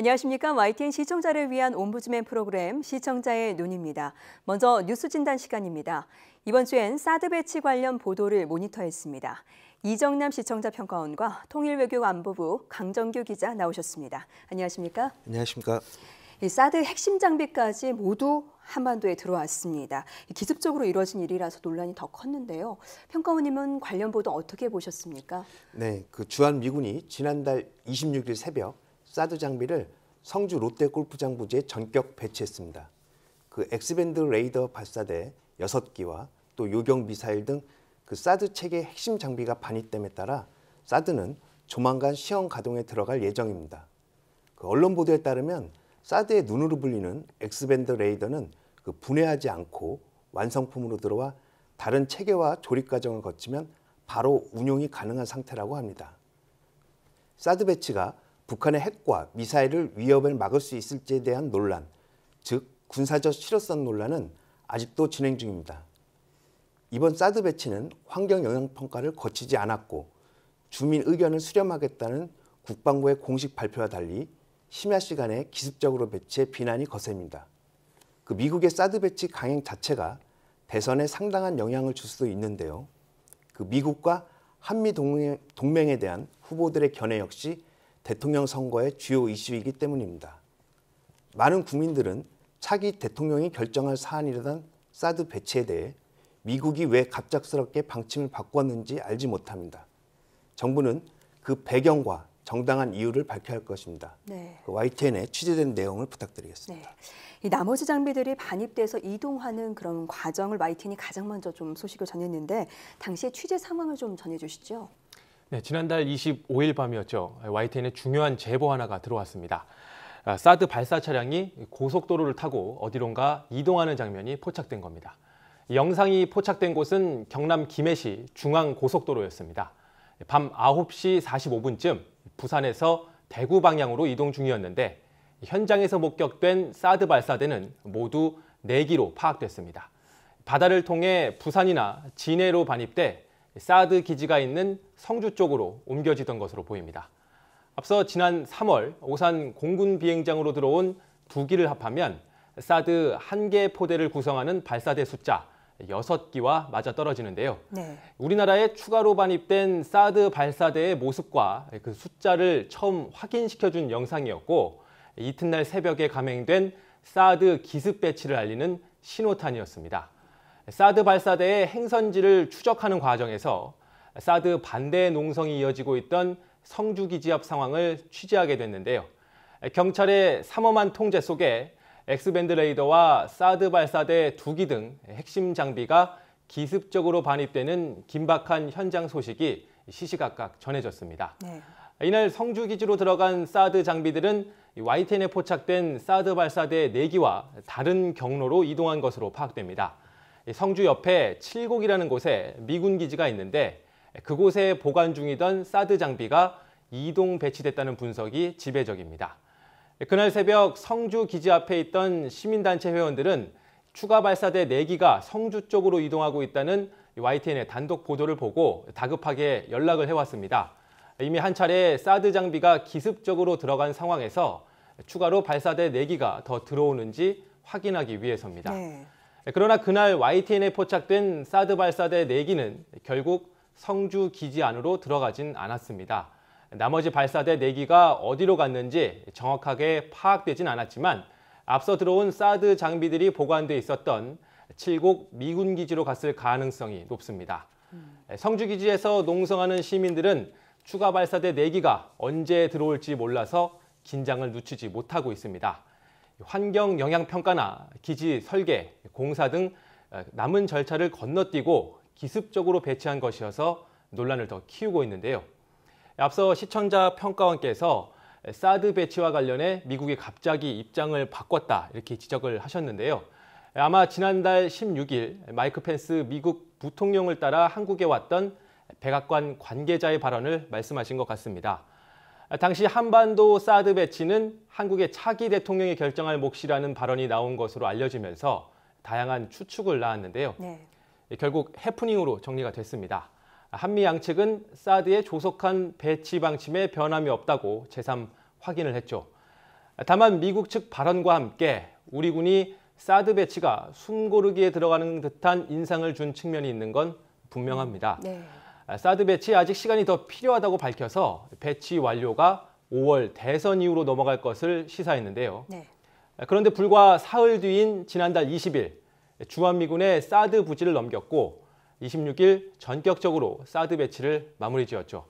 안녕하십니까. YTN 시청자를 위한 옴부즈맨 프로그램 시청자의 눈입니다. 먼저 뉴스 진단 시간입니다. 이번 주엔 사드 배치 관련 보도를 모니터했습니다. 이정남 시청자 평가원과 통일외교안보부 강정규 기자 나오셨습니다. 안녕하십니까? 안녕하십니까? 사드 핵심 장비까지 모두 한반도에 들어왔습니다. 기습적으로 이루어진 일이라서 논란이 더 컸는데요. 평가원님은 관련 보도 어떻게 보셨습니까? 네, 그 주한 미군이 지난달 26일 새벽 사드 장비를 성주 롯데 골프장 부지에 전격 배치했습니다. 그 엑스밴드 레이더 발사대 6기와 또 요격 미사일 등 그 사드 체계 핵심 장비가 반입됨에 따라 사드는 조만간 시험 가동에 들어갈 예정입니다. 그 언론 보도에 따르면 사드의 눈으로 불리는 엑스밴드 레이더는 그 분해하지 않고 완성품으로 들어와 다른 체계와 조립 과정을 거치면 바로 운용이 가능한 상태라고 합니다. 사드 배치가 북한의 핵과 미사일을 위협을 막을 수 있을지에 대한 논란, 즉 군사적 실효성 논란은 아직도 진행 중입니다. 이번 사드 배치는 환경 영향 평가를 거치지 않았고 주민 의견을 수렴하겠다는 국방부의 공식 발표와 달리 심야 시간에 기습적으로 배치해 비난이 거셉니다. 그 미국의 사드 배치 강행 자체가 대선에 상당한 영향을 줄 수도 있는데요. 그 미국과 한미 동맹, 에 대한 후보들의 견해 역시 대통령 선거의 주요 이슈이기 때문입니다. 많은 국민들은 차기 대통령이 결정할 사안이라던 사드 배치에 대해 미국이 왜 갑작스럽게 방침을 바꿨는지 알지 못합니다. 정부는 그 배경과 정당한 이유를 밝혀야 할 것입니다. 네. YTN에 그 취재된 내용을 부탁드리겠습니다. 네. 이 나머지 장비들이 반입돼서 이동하는 그런 과정을 YTN이 가장 먼저 좀 소식을 전했는데 당시의 취재 상황을 좀 전해주시죠. 네, 지난달 25일 밤이었죠. YTN에 중요한 제보 하나가 들어왔습니다. 아, 사드 발사 차량이 고속도로를 타고 어디론가 이동하는 장면이 포착된 겁니다. 영상이 포착된 곳은 경남 김해시 중앙고속도로였습니다. 밤 9시 45분쯤 부산에서 대구 방향으로 이동 중이었는데 현장에서 목격된 사드 발사대는 모두 4기로 파악됐습니다. 바다를 통해 부산이나 진해로 반입돼 사드 기지가 있는 성주 쪽으로 옮겨지던 것으로 보입니다. 앞서 지난 3월 오산 공군 비행장으로 들어온 두 기를 합하면 사드 한 개 포대를 구성하는 발사대 숫자 6기와 맞아떨어지는데요. 네. 우리나라에 추가로 반입된 사드 발사대의 모습과 그 숫자를 처음 확인시켜준 영상이었고 이튿날 새벽에 감행된 사드 기습 배치를 알리는 신호탄이었습니다. 사드 발사대의 행선지를 추적하는 과정에서 사드 반대 농성이 이어지고 있던 성주 기지 앞 상황을 취재하게 됐는데요. 경찰의 삼엄한 통제 속에 엑스밴드 레이더와 사드 발사대 두 기 등 핵심 장비가 기습적으로 반입되는 긴박한 현장 소식이 시시각각 전해졌습니다. 네. 이날 성주 기지로 들어간 사드 장비들은 YTN에 포착된 사드 발사대 4기와 다른 경로로 이동한 것으로 파악됩니다. 성주 옆에 칠곡이라는 곳에 미군 기지가 있는데 그곳에 보관 중이던 사드 장비가 이동 배치됐다는 분석이 지배적입니다. 그날 새벽 성주 기지 앞에 있던 시민단체 회원들은 추가 발사대 4기가 성주 쪽으로 이동하고 있다는 YTN의 단독 보도를 보고 다급하게 연락을 해왔습니다. 이미 한 차례 사드 장비가 기습적으로 들어간 상황에서 추가로 발사대 4기가 더 들어오는지 확인하기 위해서입니다. 네. 네, 그러나 그날 YTN에 포착된 사드 발사대 4기는 결국 성주 기지 안으로 들어가진 않았습니다. 나머지 발사대 4기가 어디로 갔는지 정확하게 파악되진 않았지만 앞서 들어온 사드 장비들이 보관돼 있었던 칠곡 미군 기지로 갔을 가능성이 높습니다. 네, 성주 기지에서 농성하는 시민들은 추가 발사대 4기가 언제 들어올지 몰라서 긴장을 늦추지 못하고 있습니다. 환경 영향 평가나 기지 설계, 공사 등 어, 남은 절차를 건너뛰고 기습적으로 배치한 것이어서 논란을 더 키우고 있는데요. 앞서 시청자 평가원께서 사드 배치와 관련해 미국이 갑자기 입장을 바꿨다 이렇게 지적을 하셨는데요. 아마 지난달 16일 마이크 펜스 미국 부통령을 따라 한국에 왔던 백악관 관계자의 발언을 말씀하신 것 같습니다. 당시 한반도 사드 배치는 한국의 차기 대통령이 결정할 몫이라는 발언이 나온 것으로 알려지면서 다양한 추측을 낳았는데요. 네. 예, 결국 해프닝으로 정리가 됐습니다. 한미 양측은 사드의 조속한 배치 방침에 변함이 없다고 재삼 확인을 했죠. 다만 미국 측 발언과 함께 우리 군이 사드 배치가 숨고르기에 들어가는 듯한 인상을 준 측면이 있는 건 분명합니다. 네. 아, 사드 배치 아직 시간이 더 필요하다고 밝혀서 배치 완료가 5월 대선 이후로 넘어갈 것을 시사했는데요. 네. 아, 그런데 불과 사흘 뒤인 지난달 20일 주한미군의 사드 부지를 넘겼고 26일 전격적으로 사드 배치를 마무리 지었죠.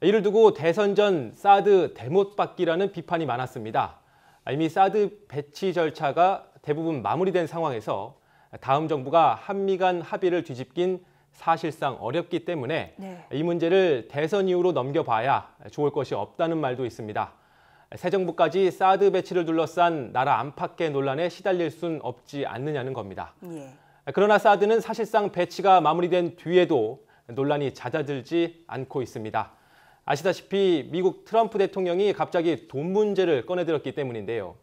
이를 두고 대선 전 사드 대못받기라는 비판이 많았습니다. 아, 이미 사드 배치 절차가 대부분 마무리된 상황에서 다음 정부가 한미 간 합의를 뒤집긴 사실상 어렵기 때문에 네. 이 문제를 대선 이후로 넘겨봐야 좋을 것이 없다는 말도 있습니다. 새 정부까지 사드 배치를 둘러싼 나라 안팎의 논란에 시달릴 순 없지 않느냐는 겁니다. 예. 그러나 사드는 사실상 배치가 마무리된 뒤에도 논란이 잦아들지 않고 있습니다. 아시다시피 미국 트럼프 대통령이 갑자기 돈 문제를 꺼내들었기 때문인데요.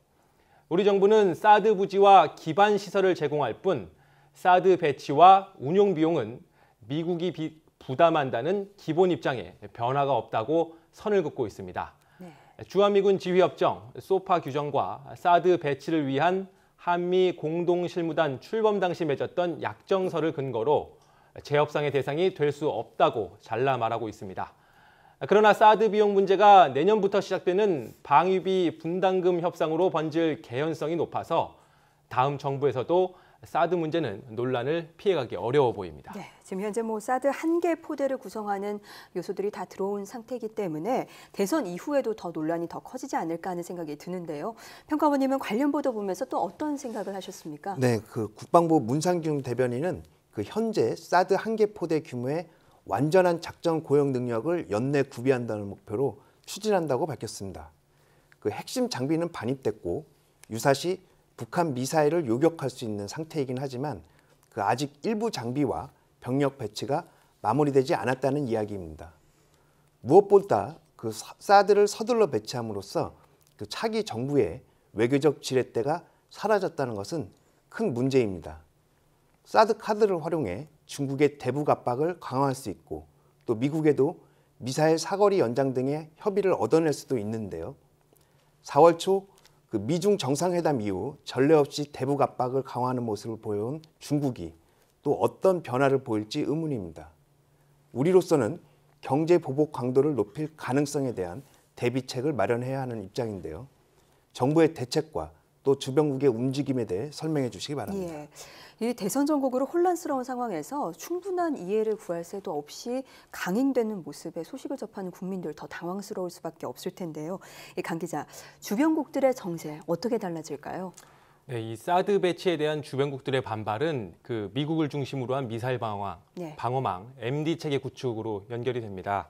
우리 정부는 사드 부지와 기반 시설을 제공할 뿐 사드 배치와 운용 비용은 미국이 부담한다는 기본 입장에 변화가 없다고 선을 긋고 있습니다. 주한미군 지휘협정 소파 규정과 사드 배치를 위한 한미 공동실무단 출범 당시 맺었던 약정서를 근거로 재협상의 대상이 될 수 없다고 잘라 말하고 있습니다. 그러나 사드 비용 문제가 내년부터 시작되는 방위비 분담금 협상으로 번질 개연성이 높아서 다음 정부에서도 사드 문제는 논란을 피해가기 어려워 보입니다. 네, 지금 현재 뭐 사드 한 개 포대를 구성하는 요소들이 다 들어온 상태이기 때문에 대선 이후에도 더 논란이 더 커지지 않을까 하는 생각이 드는데요. 평가원님은 관련 보도 보면서 또 어떤 생각을 하셨습니까? 네, 그 국방부 문상중 대변인은 그 현재 사드 한 개 포대 규모의 완전한 작전 고용 능력을 연내 구비한다는 목표로 추진한다고 밝혔습니다. 그 핵심 장비는 반입됐고 유사시 북한 미사일을 요격할 수 있는 상태이긴 하지만 그 아직 일부 장비와 병력 배치가 마무리되지 않았다는 이야기입니다. 무엇보다 그 사드를 서둘러 배치함으로써 그 차기 정부의 외교적 지렛대가 사라졌다는 것은 큰 문제입니다. 사드 카드를 활용해 중국의 대북 압박을 강화할 수 있고 또 미국에도 미사일 사거리 연장 등의 협의를 얻어낼 수도 있는데요. 4월 초그 미중 정상회담 이후 전례 없이 대북 압박을 강화하는 모습을 보여온 중국이 또 어떤 변화를 보일지 의문입니다. 우리로서는 경제 보복 강도를 높일 가능성에 대한 대비책을 마련해야 하는 입장인데요. 정부의 대책과 또 주변국의 움직임에 대해 설명해 주시기 바랍니다. 예. 이 대선 전국으로 혼란스러운 상황에서 충분한 이해를 구할 새도 없이 강행되는 모습에 소식을 접하는 국민들 더 당황스러울 수밖에 없을 텐데요. 강 기자, 주변국들의 정세 어떻게 달라질까요? 네, 이 사드 배치에 대한 주변국들의 반발은 그 미국을 중심으로 한 미사일 방어, 망 예. 방어망, MD 체계 구축으로 연결이 됩니다.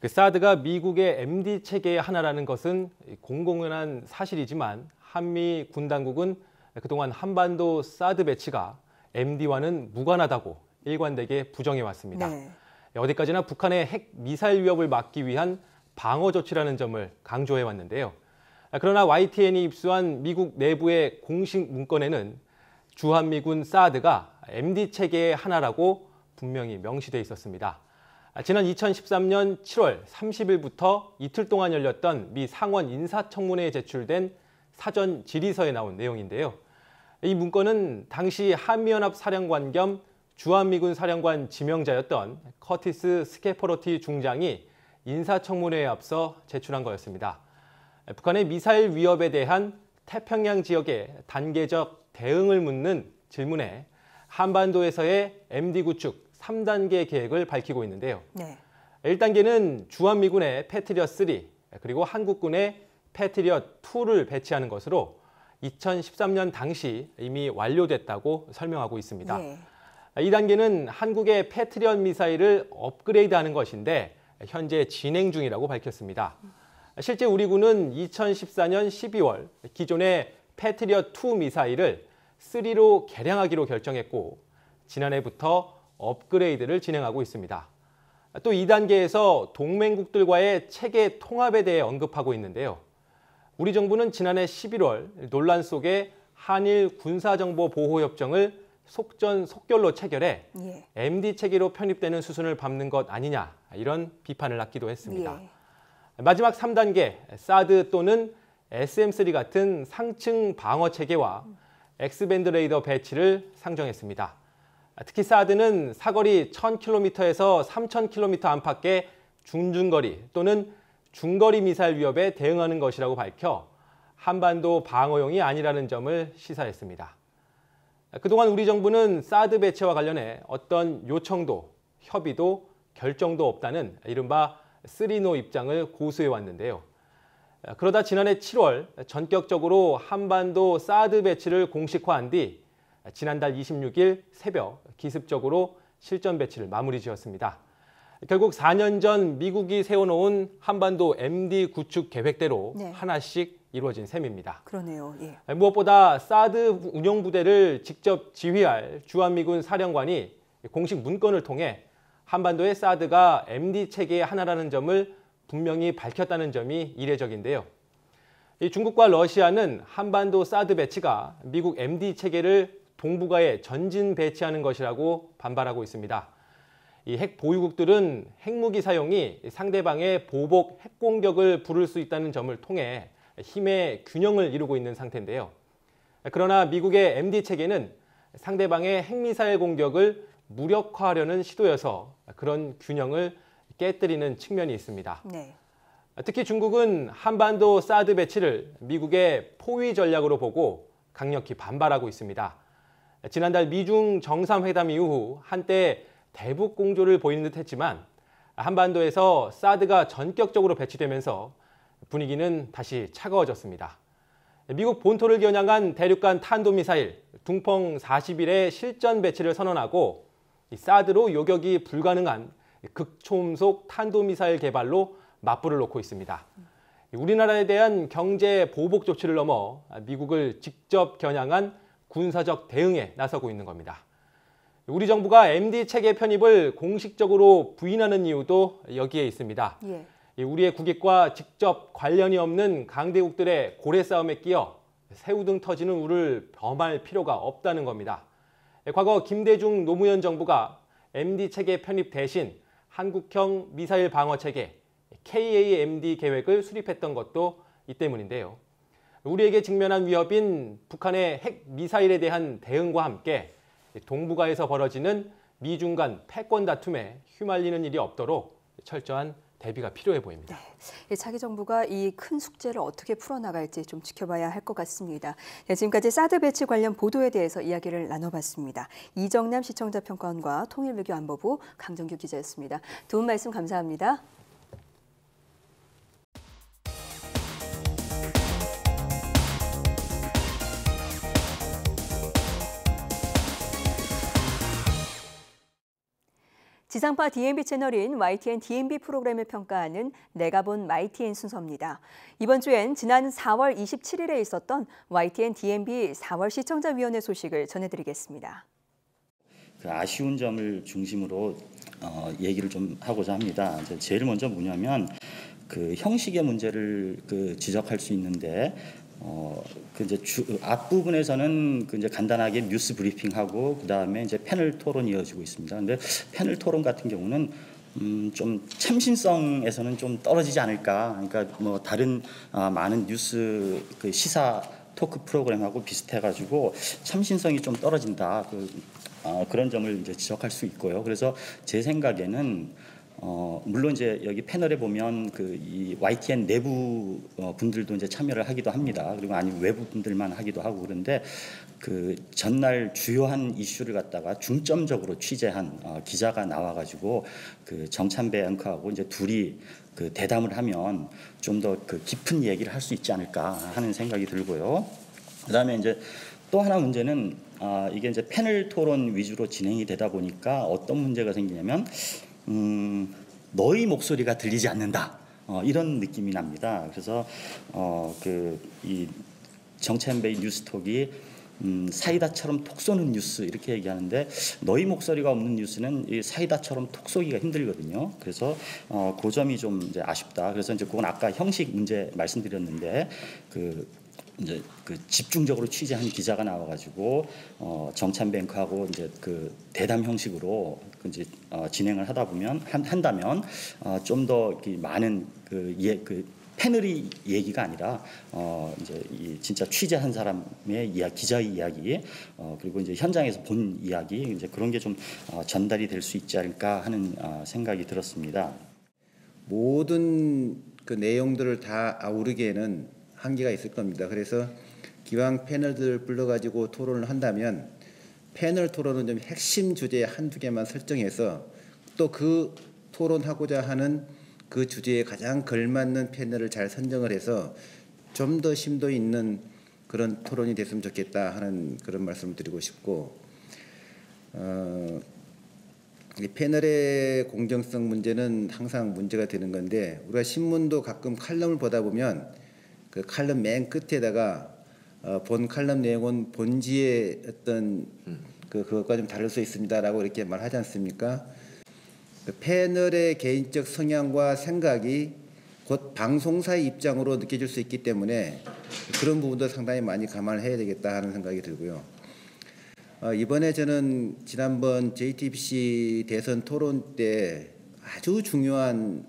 그 사드가 미국의 MD 체계의 하나라는 것은 공공연한 사실이지만 한미 군 당국은 그동안 한반도 사드 배치가 MD와는 무관하다고 일관되게 부정해 왔습니다. 네. 어디까지나 북한의 핵 미사일 위협을 막기 위한 방어 조치라는 점을 강조해 왔는데요. 그러나 YTN이 입수한 미국 내부의 공식 문건에는 주한미군 사드가 MD 체계의 하나라고 분명히 명시돼 있었습니다. 아, 지난 2013년 7월 30일부터 이틀 동안 열렸던 미 상원 인사청문회에 제출된 사전 질의서에 나온 내용인데요. 이 문건은 당시 한미연합 사령관 겸 주한미군 사령관 지명자였던 커티스 스케퍼로티 중장이 인사청문회에 앞서 제출한 거였습니다. 북한의 미사일 위협에 대한 태평양 지역의 단계적 대응을 묻는 질문에 한반도에서의 MD 구축, 3단계 계획을 밝히고 있는데요. 네. 1단계는 주한미군의 패트리어 3 그리고 한국군의 패트리어 2를 배치하는 것으로 2013년 당시 이미 완료됐다고 설명하고 있습니다. 네. 2단계는 한국의 패트리엇 미사일을 업그레이드하는 것인데 현재 진행 중이라고 밝혔습니다. 실제 우리 군은 2014년 12월 기존의 패트리어2 미사일을 3로 개량하기로 결정했고 지난해부터 업그레이드를 진행하고 있습니다. 또 2단계에서 동맹국들과의 체계 통합에 대해 언급하고 있는데요. 우리 정부는 지난해 11월 논란 속에 한일 군사정보보호협정을 속전속결로 체결해 예. MD 체계로 편입되는 수순을 밟는 것 아니냐 이런 비판을 낳기도 했습니다. 예. 마지막 3단계 사드 또는 SM3 같은 상층 방어 체계와 x 밴드 레이더 배치를 상정했습니다. 아, 특히 사드는 사거리 1000km에서 3000km 안팎의 중중거리 또는 중거리 미사일 위협에 대응하는 것이라고 밝혀 한반도 방어용이 아니라는 점을 시사했습니다. 그동안 우리 정부는 사드 배치와 관련해 어떤 요청도 협의도 결정도 없다는 이른바 쓰리노 입장을 고수해 왔는데요. 그러다 지난해 7월 전격적으로 한반도 사드 배치를 공식화한 뒤 지난달 26일 새벽 기습적으로 실전 배치를 마무리 지었습니다. 결국 4년 전 미국이 세워놓은 한반도 MD 구축 계획대로 네. 하나씩 이루어진 셈입니다. 그러네요. 예. 무엇보다 사드 운영 부대를 직접 지휘할 주한미군 사령관이 공식 문건을 통해 한반도의 사드가 MD 체계의 하나라는 점을 분명히 밝혔다는 점이 이례적인데요. 중국과 러시아는 한반도 사드 배치가 미국 MD 체계를 동북아에 전진 배치하는 것이라고 반발하고 있습니다. 이 핵 보유국들은 핵무기 사용이 상대방의 보복 핵공격을 부를 수 있다는 점을 통해 힘의 균형을 이루고 있는 상태인데요. 그러나 미국의 MD 체계는 상대방의 핵미사일 공격을 무력화하려는 시도여서 그런 균형을 깨뜨리는 측면이 있습니다. 네. 특히 중국은 한반도 사드 배치를 미국의 포위 전략으로 보고 강력히 반발하고 있습니다. 지난달 미중 정상회담 이후 한때 대북 공조를 보이는 듯했지만 한반도에서 사드가 전격적으로 배치되면서 분위기는 다시 차가워졌습니다. 미국 본토를 겨냥한 대륙간 탄도미사일 둥펑 40일의 실전 배치를 선언하고 사드로 요격이 불가능한 극초음속 탄도미사일 개발로 맞불을 놓고 있습니다. 우리나라에 대한 경제 보복 조치를 넘어 미국을 직접 겨냥한 군사적 대응에 나서고 있는 겁니다. 우리 정부가 MD 체계 편입을 공식적으로 부인하는 이유도 여기에 있습니다. 예. 우리의 국익과 직접 관련이 없는 강대국들의 고래 싸움에 끼어 새우 등 터지는 우를 범할 필요가 없다는 겁니다. 예, 과거 김대중 노무현 정부가 MD 체계 편입 대신 한국형 미사일 방어 체계 KAMD 계획을 수립했던 것도 이 때문인데요. 우리에게 직면한 위협인 북한의 핵 미사일에 대한 대응과 함께 동북아에서 벌어지는 미중 간 패권 다툼에 휘말리는 일이 없도록 철저한 대비가 필요해 보입니다. 네, 자기 예, 정부가 이 큰 숙제를 어떻게 풀어나갈지 좀 지켜봐야 할 것 같습니다. 네, 지금까지 사드 배치 관련 보도에 대해서 이야기를 나눠봤습니다. 이정남 시청자 평가원과 통일외교안보부 강정규 기자였습니다. 도움 말씀 감사합니다. 지상파 DMB 채널인 YTN DMB 프로그램을 평가하는 내가 본 YTN 순서입니다. 이번 주엔 지난 4월 27일에 있었던 YTN DMB 4월 시청자위원회 소식을 전해드리겠습니다. 그 아쉬운 점을 중심으로 어, 얘기를 좀 하고자 합니다. 제일 먼저 뭐냐면 그 형식의 문제를 그 지적할 수 있는데 어, 그 이제 주, 앞부분에서는 그 이제 간단하게 뉴스 브리핑하고 그 다음에 이제 패널 토론이 어지고 있습니다. 근데 패널 토론 같은 경우는 음, 좀 참신성에서는 좀 떨어지지 않을까. 그러니까 뭐 다른 아, 많은 뉴스 그 시사 토크 프로그램하고 비슷해가지고 참신성이 좀 떨어진다. 그, 아, 그런 점을 이제 지적할 수 있고요. 그래서 제 생각에는 어, 물론 이제 여기 패널에 보면 그 이 YTN 내부 어, 분들도 이제 참여를 하기도 합니다. 그리고 아니면 외부 분들만 하기도 하고 그런데 그 전날 주요한 이슈를 갖다가 중점적으로 취재한 어, 기자가 나와가지고 그 정찬배 앵커하고 이제 둘이 그 대담을 하면 좀 더 그 깊은 얘기를 할 수 있지 않을까 하는 생각이 들고요. 그다음에 이제 또 하나 문제는 아, 이게 이제 패널 토론 위주로 진행이 되다 보니까 어떤 문제가 생기냐면 음, 너희 목소리가 들리지 않는다. 어, 이런 느낌이 납니다. 그래서 어, 그 이 정첸베이 뉴스톡이 음, 사이다처럼 톡 쏘는 뉴스 이렇게 얘기하는데 너희 목소리가 없는 뉴스는 이 사이다처럼 톡 쏘기가 힘들거든요. 그래서 어, 그 점이 좀 이제 아쉽다. 그래서 이제 그건 아까 형식 문제 말씀드렸는데 그 이제 그 집중적으로 취재한 기자가 나와가지고 어, 정찬뱅크하고 이제 그 대담 형식으로 그 이제 어, 진행을 하다 보면 한, 한다면 어, 좀더 많은 그, 예, 그 패널이 얘기가 아니라 어 이제 이 진짜 취재한 사람의 이야 기자의 이야기 어 그리고 이제 현장에서 본 이야기 이제 그런 게 좀 어 전달이 될 수 있지 않을까 하는 어 생각이 들었습니다. 모든 그 내용들을 다 아우르기에는 한계가 있을 겁니다. 그래서 기왕 패널들을 불러가지고 토론을 한다면 패널 토론은 좀 핵심 주제 한 두 개만 설정해서 또 그 토론하고자 하는 그 주제에 가장 걸맞는 패널을 잘 선정을 해서 좀 더 심도 있는 그런 토론이 됐으면 좋겠다 하는 그런 말씀을 드리고 싶고 어, 이 패널의 공정성 문제는 항상 문제가 되는 건데 우리가 신문도 가끔 칼럼을 보다 보면 그 칼럼 맨 끝에다가 어, 본 칼럼 내용은 본지의 어떤 그 그것과 좀 다를 수 있습니다라고 이렇게 말하지 않습니까? 그 패널의 개인적 성향과 생각이 곧 방송사의 입장으로 느껴질 수 있기 때문에 그런 부분도 상당히 많이 감안을 해야 되겠다 하는 생각이 들고요. 어, 이번에 저는 지난번 JTBC 대선 토론 때 아주 중요한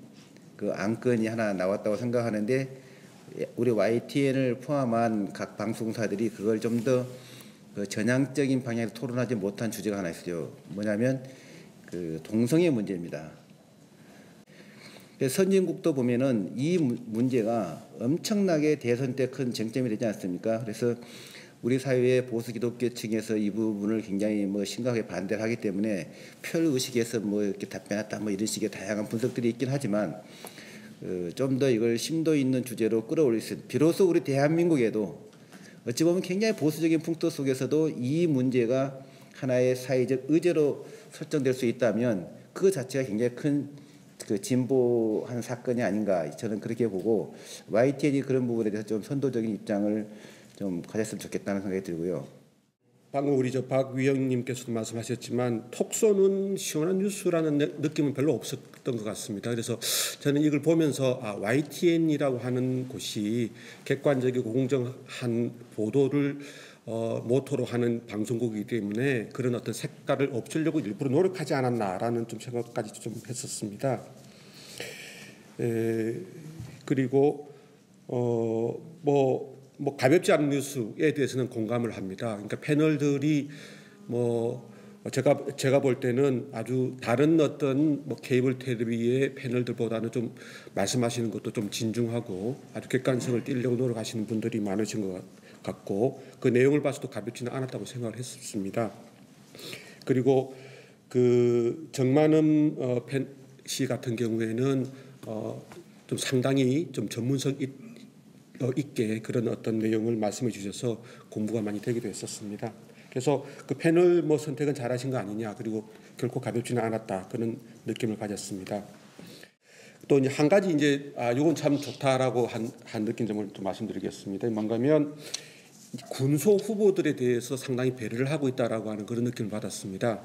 그 안건이 하나 나왔다고 생각하는데 우리 YTN을 포함한 각 방송사들이 그걸 좀더 그 전향적인 방향에서 토론하지 못한 주제가 하나 있어요. 뭐냐면 그 동성애 문제입니다. 선진국도 보면은 이 문제가 엄청나게 대선 때 큰 쟁점이 되지 않습니까? 그래서 우리 사회의 보수 기독교층에서 이 부분을 굉장히 뭐 심각하게 반대를 하기 때문에 표 의식에서 뭐 이렇게 답변했다 뭐 이런 식의 다양한 분석들이 있긴 하지만 그, 좀더 이걸 심도 있는 주제로 끌어올릴 수있 비로소 우리 대한민국에도 어찌 보면 굉장히 보수적인 풍토 속에서도 이 문제가 하나의 사회적 의제로 설정될 수 있다면 그 자체가 굉장히 큰그 진보한 사건이 아닌가 저는 그렇게 보고 YTN이 그런 부분에 대해서 좀 선도적인 입장을 좀 가졌으면 좋겠다는 생각이 들고요. 방금 우리 저 박위영님께서도 말씀하셨지만 톡 쏘는 시원한 뉴스라는 느낌은 별로 없었던 것 같습니다. 그래서 저는 이걸 보면서 아, YTN이라고 하는 곳이 객관적이고 공정한 보도를 어, 모토로 하는 방송국이기 때문에 그런 어떤 색깔을 없애려고 일부러 노력하지 않았나라는 좀 생각까지 좀 했었습니다. 에, 그리고 어, 뭐뭐 가볍지 않은 뉴스에 대해서는 공감을 합니다. 그러니까 패널들이 뭐 제가 제가 볼 때는 아주 다른 어떤 뭐 케이블 텔레비의 패널들보다는 좀 말씀하시는 것도 좀 진중하고 아주 객관성을 띠려고 노력하시는 분들이 많으신 것 같고 그 내용을 봐서도 가볍지는 않았다고 생각을 했습니다. 그리고 그 정만음 어, 씨 같은 경우에는 어, 좀 상당히 좀 전문성 있 어, 있게 그런 어떤 내용을 말씀해 주셔서 공부가 많이 되기도 했었습니다. 그래서 그 패널 뭐 선택은 잘하신 거 아니냐 그리고 결코 가볍지는 않았다 그런 느낌을 가졌습니다. 또 이제 한 가지 이제 아 이건 참 좋다라고 한, 한 느낀 점을 또 말씀드리겠습니다. 뭔가면 군소 후보들에 대해서 상당히 배려를 하고 있다라고 하는 그런 느낌을 받았습니다.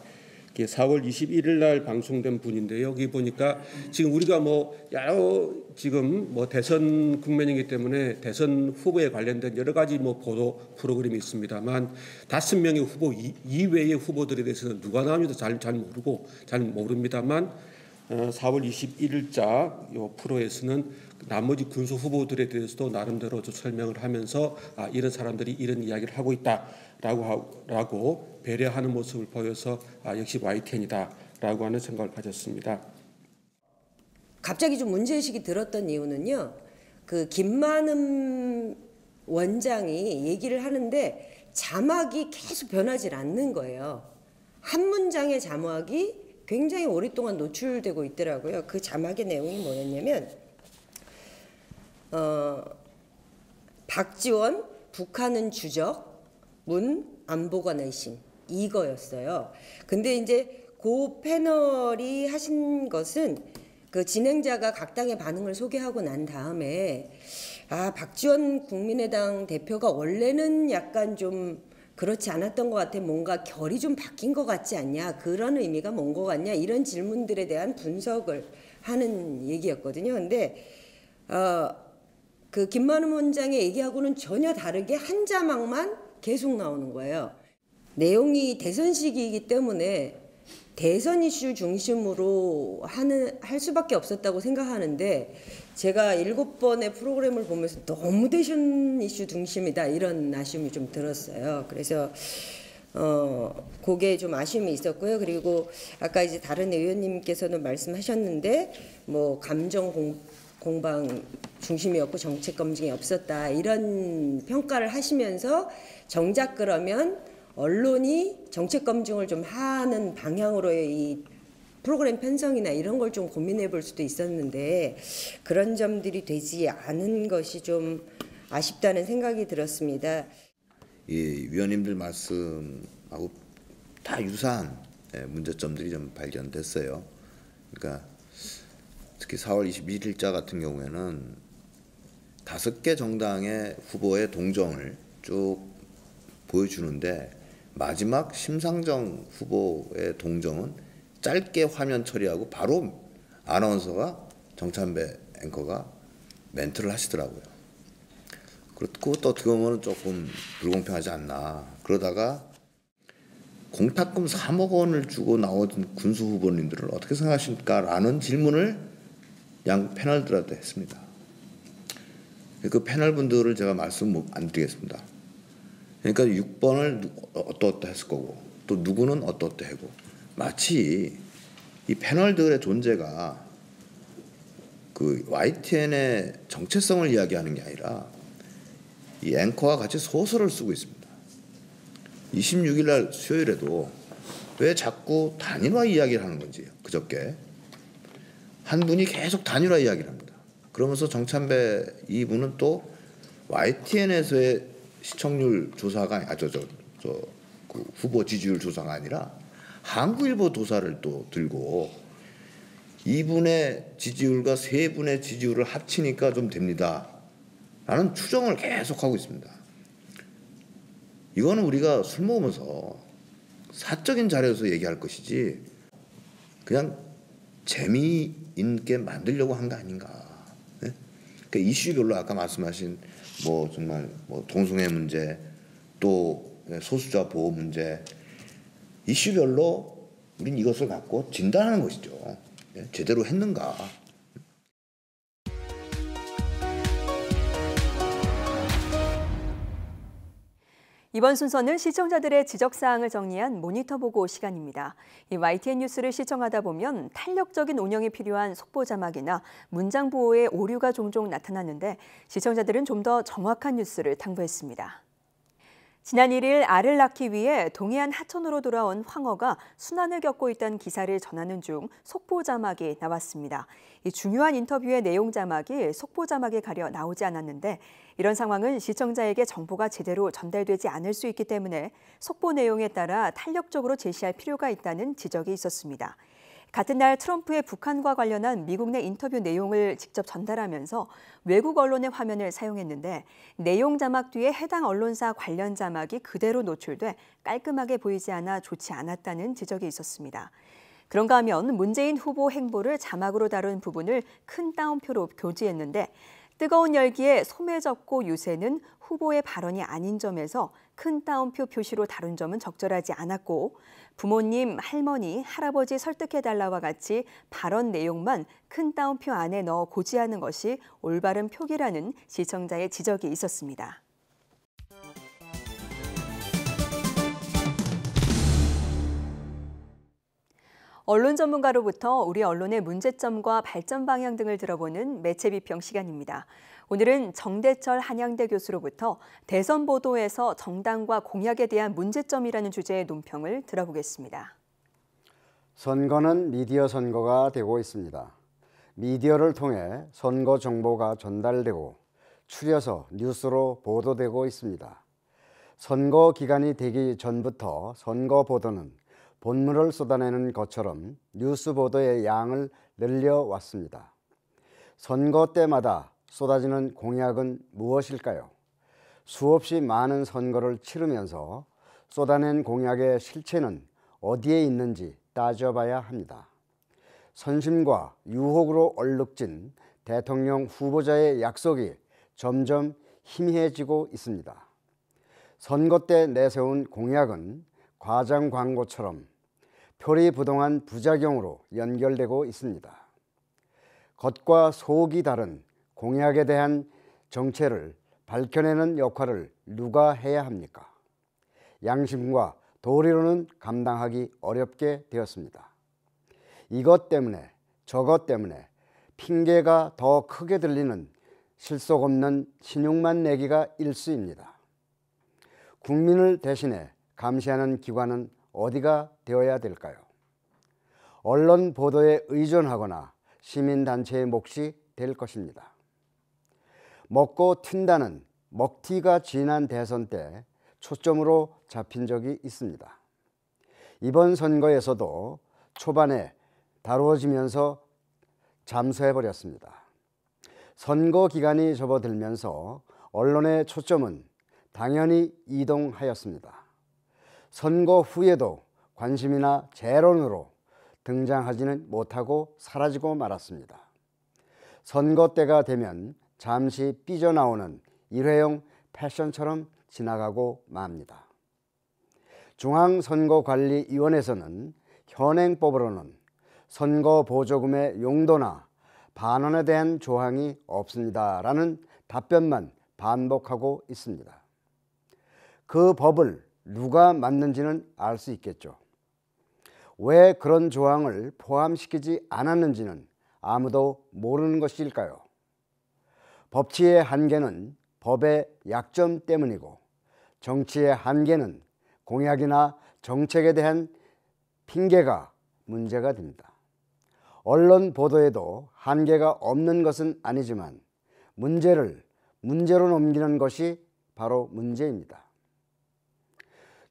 이게 4월 21일 날 방송된 분인데요. 여기 보니까 지금 우리가 뭐 여러 지금 뭐 대선 국면이기 때문에 대선 후보에 관련된 여러 가지 뭐 보도 프로그램이 있습니다만 다섯 명의 후보 이외의 후보들에 대해서는 누가 나오는지도 잘, 잘 모르고 잘 모릅니다만 4월 어, 21일자 요 프로에서는 나머지 군소 후보들에 대해서도 나름대로 설명을 하면서 아, 이런 사람들이 이런 이야기를 하고 있다라고 라고 배려하는 모습을 보여서 아, 역시 YTN이다라고 하는 생각을 가졌습니다. 갑자기 좀 문제의식이 들었던 이유는요. 그 김만음 원장이 얘기를 하는데 자막이 계속 변하지 않는 거예요. 한 문장의 자막이 굉장히 오랫동안 노출되고 있더라고요. 그 자막의 내용이 뭐였냐면 어, 박지원 북한은 주적 문 안보관 의심 이거였어요. 근데 이제 그 패널이 하신 것은 그 진행자가 각 당의 반응을 소개하고 난 다음에 아 박지원 국민의당 대표가 원래는 약간 좀 그렇지 않았던 것 같아 뭔가 결이 좀 바뀐 것 같지 않냐 그런 의미가 뭔 것 같냐 이런 질문들에 대한 분석을 하는 얘기였거든요. 근데 어 그 김만우 원장의 얘기하고는 전혀 다르게 한 자막만 계속 나오는 거예요. 내용이 대선시기이기 때문에 대선 이슈 중심으로 하는 할 수밖에 없었다고 생각하는데 제가 일곱 번의 프로그램을 보면서 너무 대선 이슈 중심이다 이런 아쉬움이 좀 들었어요. 그래서 어 그게 좀 아쉬움이 있었고요. 그리고 아까 이제 다른 의원님께서는 말씀하셨는데 뭐 감정 공 공방 중심이었고 정책 검증이 없었다 이런 평가를 하시면서 정작 그러면 언론이 정책 검증을 좀 하는 방향으로의 이 프로그램 편성이나 이런 걸 좀 고민해 볼 수도 있었는데 그런 점들이 되지 않은 것이 좀 아쉽다는 생각이 들었습니다. 예, 위원님들 말씀하고 다 유사한 예, 문제점들이 좀 발견됐어요. 그러니까 특히 4월 21일자 같은 경우에는 다섯 개 정당의 후보의 동정을 쭉 보여주는데 마지막 심상정 후보의 동정은 짧게 화면 처리하고 바로 아나운서가 정찬배 앵커가 멘트를 하시더라고요. 그렇고 또 어떻게 보면 조금 불공평하지 않나. 그러다가 공탁금 3억 원을 주고 나온 군수 후보님들을 어떻게 생각하십니까? 라는 질문을 양 패널들한테 했습니다. 그 패널 분들을 제가 말씀 안 드리겠습니다. 그러니까 6번을 어, 어떠어떠 했을 거고 또 누구는 어떠어떠 하고 마치 이 패널들의 존재가 그 YTN의 정체성을 이야기하는 게 아니라 이 앵커와 같이 소설을 쓰고 있습니다. 26일 날 수요일에도 왜 자꾸 단일화 이야기를 하는 건지 그저께 한 분이 계속 단일화 이야기를 합니다. 그러면서 정찬배 이 분은 또 YTN에서의 시청률 조사가 아 저 저저 그 후보 지지율 조사가 아니라 한국일보 조사를 또 들고 2분의 지지율과 3 분의 지지율을 합치니까 좀 됩니다. 라는 추정을 계속하고 있습니다. 이거는 우리가 술 먹으면서 사적인 자료에서 얘기할 것이지 그냥 재미있게 만들려고 한 거 아닌가. 그 이슈별로 아까 말씀하신 뭐 정말 뭐 동성애 문제 또 소수자 보호 문제 이슈별로 우린 이것을 갖고 진단하는 것이죠. 예, 제대로 했는가. 이번 순서는 시청자들의 지적사항을 정리한 모니터 보고 시간입니다. 이 YTN 뉴스를 시청하다 보면 탄력적인 운영이 필요한 속보 자막이나 문장 보호의 오류가 종종 나타났는데 시청자들은 좀 더 정확한 뉴스를 당부했습니다. 지난 1일 알을 낳기 위해 동해안 하천으로 돌아온 황어가 순환을 겪고 있다는 기사를 전하는 중 속보 자막이 나왔습니다. 중요한 인터뷰의 내용 자막이 속보 자막에 가려 나오지 않았는데 이런 상황은 시청자에게 정보가 제대로 전달되지 않을 수 있기 때문에 속보 내용에 따라 탄력적으로 제시할 필요가 있다는 지적이 있었습니다. 같은 날 트럼프의 북한과 관련한 미국 내 인터뷰 내용을 직접 전달하면서 외국 언론의 화면을 사용했는데 내용 자막 뒤에 해당 언론사 관련 자막이 그대로 노출돼 깔끔하게 보이지 않아 좋지 않았다는 지적이 있었습니다. 그런가 하면 문재인 후보 행보를 자막으로 다룬 부분을 큰 따옴표로 교지했는데 뜨거운 열기에 소매 적고 유세는 후보의 발언이 아닌 점에서 큰 따옴표 표시로 다룬 점은 적절하지 않았고 부모님, 할머니, 할아버지 설득해달라와 같이 발언 내용만 큰 따옴표 안에 넣어 고지하는 것이 올바른 표기라는 시청자의 지적이 있었습니다. 언론 전문가로부터 우리 언론의 문제점과 발전 방향 등을 들어보는 매체 비평 시간입니다. 오늘은 정대철 한양대 교수로부터 대선 보도에서 정당과 공약에 대한 문제점이라는 주제의 논평을 들어보겠습니다. 선거는 미디어 선거가 되고 있습니다. 미디어를 통해 선거 정보가 전달되고 추려서 뉴스로 보도되고 있습니다. 선거 기간이 되기 전부터 선거 보도는 본물을 쏟아내는 것처럼 뉴스 보도의 양을 늘려왔습니다. 선거 때마다 쏟아지는 공약은 무엇일까요? 수없이 많은 선거를 치르면서 쏟아낸 공약의 실체는 어디에 있는지 따져봐야 합니다. 선심과 유혹으로 얼룩진 대통령 후보자의 약속이 점점 희미해지고 있습니다. 선거 때 내세운 공약은 과장 광고처럼 표리 부동한 부작용으로 연결되고 있습니다. 겉과 속이 다른 공약에 대한 정체를 밝혀내는 역할을 누가 해야 합니까? 양심과 도리로는 감당하기 어렵게 되었습니다. 이것 때문에 저것 때문에 핑계가 더 크게 들리는 실속 없는 신용만 내기가 일수입니다. 국민을 대신해 감시하는 기관은 어디가 되어야 될까요? 언론 보도에 의존하거나 시민단체의 몫이 될 것입니다. 먹고 튄다는 먹튀가 지난 대선 때 초점으로 잡힌 적이 있습니다. 이번 선거에서도 초반에 다루어지면서 잠수해버렸습니다. 선거 기간이 접어들면서 언론의 초점은 당연히 이동하였습니다. 선거 후에도 관심이나 재론으로 등장하지는 못하고 사라지고 말았습니다. 선거 때가 되면 잠시 삐져나오는 일회용 패션처럼 지나가고 맙니다. 중앙선거관리위원회에서는 현행법으로는 선거보조금의 용도나 반원에 대한 조항이 없습니다라는 답변만 반복하고 있습니다. 그 법을 누가 맞는지는 알 수 있겠죠. 왜 그런 조항을 포함시키지 않았는지는 아무도 모르는 것일까요? 법치의 한계는 법의 약점 때문이고 정치의 한계는 공약이나 정책에 대한 핑계가 문제가 됩니다. 언론 보도에도 한계가 없는 것은 아니지만 문제를 문제로 넘기는 것이 바로 문제입니다.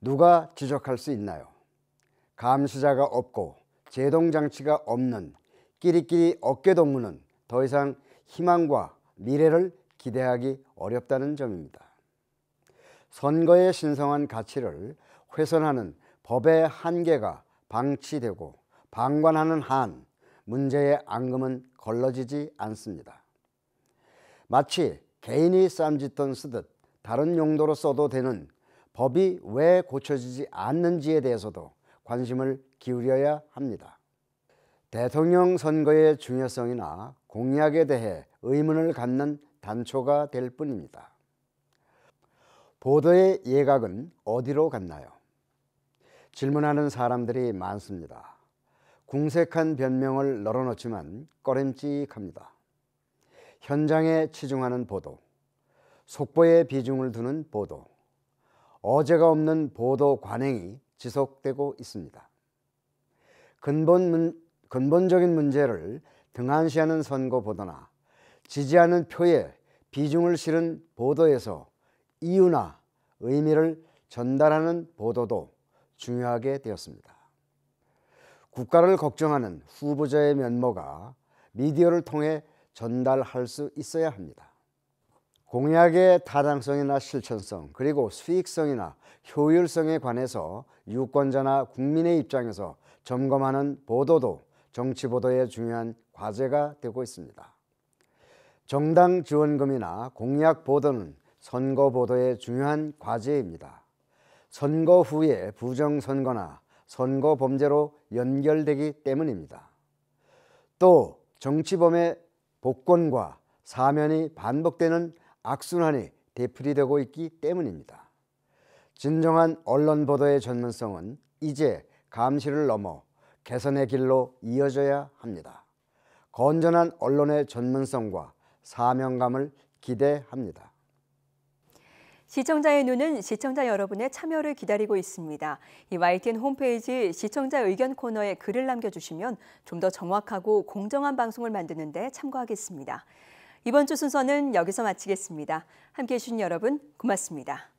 누가 지적할 수 있나요? 감시자가 없고 제동장치가 없는 끼리끼리 어깨동무는 더 이상 희망과 미래를 기대하기 어렵다는 점입니다. 선거에 신성한 가치를 훼손하는 법의 한계가 방치되고 방관하는 한 문제의 앙금은 걸러지지 않습니다. 마치 개인이 쌈짓돈 쓰듯 다른 용도로 써도 되는 법이 왜 고쳐지지 않는지에 대해서도 관심을 기울여야 합니다. 대통령 선거의 중요성이나 공약에 대해 의문을 갖는 단초가 될 뿐입니다. 보도의 예각은 어디로 갔나요? 질문하는 사람들이 많습니다. 궁색한 변명을 널어놓지만 꺼림칙합니다. 현장에 치중하는 보도, 속보에 비중을 두는 보도, 어제가 없는 보도 관행이 지속되고 있습니다. 근본 문, 근본적인 문제를 등한시하는 선거보도나 지지하는 표에 비중을 실은 보도에서 이유나 의미를 전달하는 보도도 중요하게 되었습니다. 국가를 걱정하는 후보자의 면모가 미디어를 통해 전달할 수 있어야 합니다. 공약의 타당성이나 실천성, 그리고 수익성이나 효율성에 관해서 유권자나 국민의 입장에서 점검하는 보도도 정치 보도의 중요한 과제가 되고 있습니다. 정당 지원금이나 공약 보도는 선거 보도의 중요한 과제입니다. 선거 후에 부정선거나 선거 범죄로 연결되기 때문입니다. 또 정치범의 복권과 사면이 반복되는 악순환이 되풀이되고 있기 때문입니다. 진정한 언론 보도의 전문성은 이제 감시를 넘어 개선의 길로 이어져야 합니다. 건전한 언론의 전문성과 사명감을 기대합니다. 시청자의 눈은 시청자 여러분의 참여를 기다리고 있습니다. 이 YTN 홈페이지 시청자 의견 코너에 글을 남겨주시면 좀 더 정확하고 공정한 방송을 만드는 데 참고하겠습니다. 이번 주 순서는 여기서 마치겠습니다. 함께해 주신 여러분 고맙습니다.